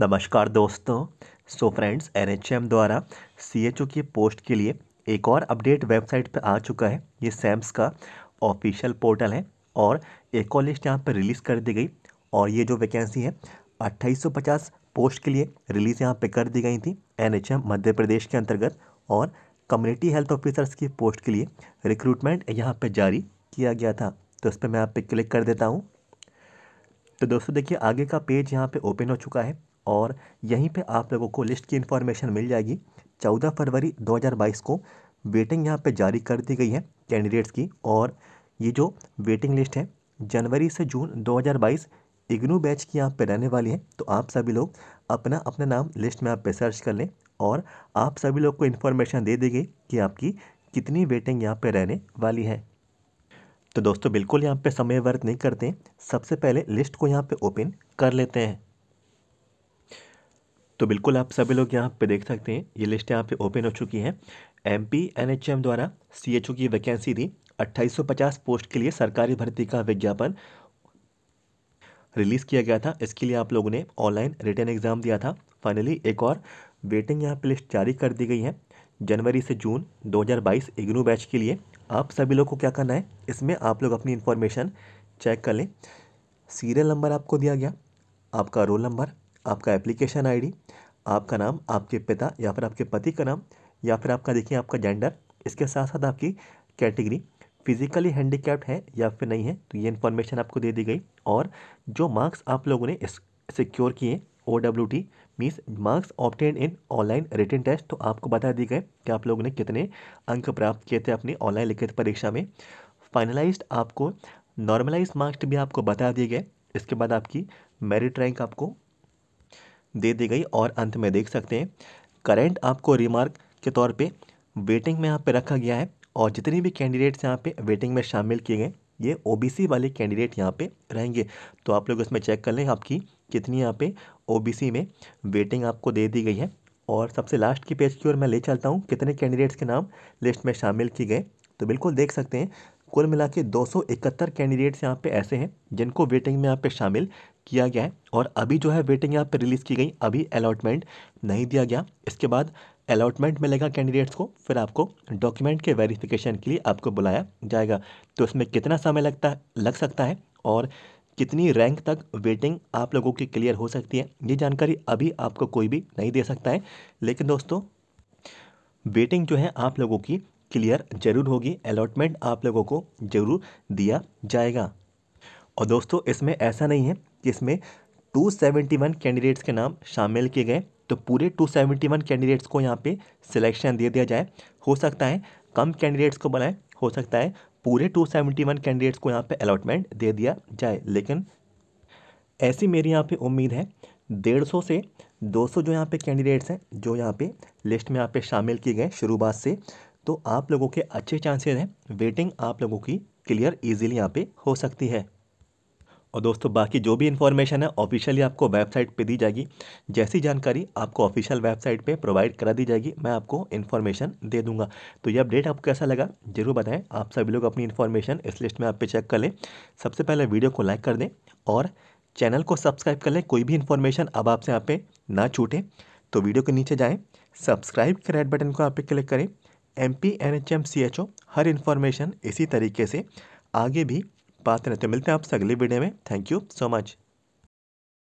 नमस्कार दोस्तों so friends N द्वारा सी की पोस्ट के लिए एक और अपडेट वेबसाइट पर आ चुका है ये सैम्स का ऑफिशियल पोर्टल है और एक और लिस्ट यहाँ पर रिलीज़ कर दी गई और ये जो वैकेंसी है 2850 पोस्ट के लिए रिलीज़ यहाँ पर कर दी गई थी एन मध्य प्रदेश के अंतर्गत और कम्युनिटी हेल्थ ऑफिसर्स की पोस्ट के लिए रिक्रूटमेंट यहाँ पर जारी किया गया था तो इस पर मैं आप पे क्लिक कर देता हूँ तो दोस्तों देखिए आगे का पेज यहाँ पे ओपन हो चुका है और यहीं पे आप लोगों को लिस्ट की इन्फॉर्मेशन मिल जाएगी चौदह फरवरी 2022 को वेटिंग यहाँ पे जारी कर दी गई है कैंडिडेट्स की और ये जो वेटिंग लिस्ट है जनवरी से जून 2022 इग्नू बैच की यहाँ पे रहने वाली है तो आप सभी लोग अपना अपना नाम लिस्ट में आप पे सर्च कर लें और आप सभी लोग को इन्फॉर्मेशन दे दी कि आपकी कितनी वेटिंग यहाँ पर रहने वाली है तो दोस्तों बिल्कुल यहाँ पर समय व्यर्थ नहीं करते सबसे पहले लिस्ट को यहाँ पर ओपन कर लेते हैं तो बिल्कुल आप सभी लोग यहाँ पे देख सकते हैं ये लिस्ट यहाँ पे ओपन हो चुकी है एम पी द्वारा सी की वैकेंसी थी 2850 पोस्ट के लिए सरकारी भर्ती का विज्ञापन रिलीज़ किया गया था इसके लिए आप लोगों ने ऑनलाइन रिटर्न एग्ज़ाम दिया था फाइनली एक और वेटिंग यहाँ पे लिस्ट जारी कर दी गई है जनवरी से जून बाईस इग्नू बैच के लिए आप सभी लोग को क्या करना है इसमें आप लोग अपनी इन्फॉर्मेशन चेक कर लें सीरियल नंबर आपको दिया गया आपका रोल नंबर आपका एप्लीकेशन आईडी आपका नाम आपके पिता या फिर आपके पति का नाम या फिर आपका देखिए आपका जेंडर इसके साथ साथ आपकी कैटेगरी फिजिकली हैंडीकैप्ड है या फिर नहीं है तो ये इन्फॉर्मेशन आपको दे दी गई और जो मार्क्स आप लोगों ने सिक्योर किए O W T means marks obtained in online written test तो आपको बता दिए गए कि आप लोगों ने कितने अंक प्राप्त किए थे अपनी ऑनलाइन लिखित परीक्षा में फाइनलाइज्ड आपको नॉर्मलाइज मार्क्स भी आपको बता दिए गए इसके बाद आपकी मेरिट रैंक आपको दे दी गई और अंत में देख सकते हैं करेंट आपको रिमार्क के तौर पे वेटिंग में यहाँ पे रखा गया है और जितने भी कैंडिडेट्स यहाँ पे वेटिंग में शामिल किए गए ये ओबीसी वाले कैंडिडेट यहाँ पे रहेंगे तो आप लोग इसमें चेक कर लें आपकी कितनी यहाँ पे ओबीसी में वेटिंग आपको दे दी गई है और सबसे लास्ट की पेज की ओर मैं ले चलता हूँ कितने कैंडिडेट्स के नाम लिस्ट में शामिल किए गए तो बिल्कुल देख सकते हैं कुल मिला के दो कैंडिडेट्स यहाँ पे ऐसे हैं जिनको वेटिंग में यहाँ पर शामिल किया गया है और अभी जो है वेटिंग यहाँ पर रिलीज़ की गई अभी अलॉटमेंट नहीं दिया गया इसके बाद अलॉटमेंट मिलेगा कैंडिडेट्स को फिर आपको डॉक्यूमेंट के वेरिफिकेशन के लिए आपको बुलाया जाएगा तो इसमें कितना समय लगता लग सकता है और कितनी रैंक तक वेटिंग आप लोगों की क्लियर हो सकती है ये जानकारी अभी आपको कोई भी नहीं दे सकता है लेकिन दोस्तों वेटिंग जो है आप लोगों की क्लियर जरूर होगी अलॉटमेंट आप लोगों को जरूर दिया जाएगा और दोस्तों इसमें ऐसा नहीं है जिसमें 271 कैंडिडेट्स के नाम शामिल किए गए तो पूरे 271 कैंडिडेट्स को यहाँ पे सिलेक्शन दे दिया जाए हो सकता है कम कैंडिडेट्स को बनाए हो सकता है पूरे 271 कैंडिडेट्स को यहाँ पे अलॉटमेंट दे दिया जाए लेकिन ऐसी मेरी यहाँ पे उम्मीद है डेढ़ सौ से दो सौ जो यहाँ पे कैंडिडेट्स हैं जो यहाँ पे लिस्ट में यहाँ पे शामिल किए गए शुरुआत से तो आप लोगों के अच्छे चांसेस हैं वेटिंग आप लोगों की क्लियर ईजिली यहाँ पर हो सकती है और दोस्तों बाकी जो भी इन्फॉर्मेशन है ऑफिशियली आपको वेबसाइट पे दी जाएगी जैसी जानकारी आपको ऑफिशियल वेबसाइट पे प्रोवाइड करा दी जाएगी मैं आपको इन्फॉर्मेशन दे दूंगा तो ये अपडेट आपको कैसा लगा जरूर बताएं आप सभी लोग अपनी इन्फॉर्मेशन इस लिस्ट में आप पे चेक कर लें सबसे पहले वीडियो को लाइक कर दें और चैनल को सब्सक्राइब कर लें कोई भी इन्फॉर्मेशन अब आपसे यहाँ पर ना छूटें तो वीडियो के नीचे जाएँ सब्सक्राइब के रेड बटन को आप पे क्लिक करें M P N H M C H O हर इन्फॉर्मेशन इसी तरीके से आगे भी बात रहते मिलते हैं आपसे अगले वीडियो में थैंक यू सो मच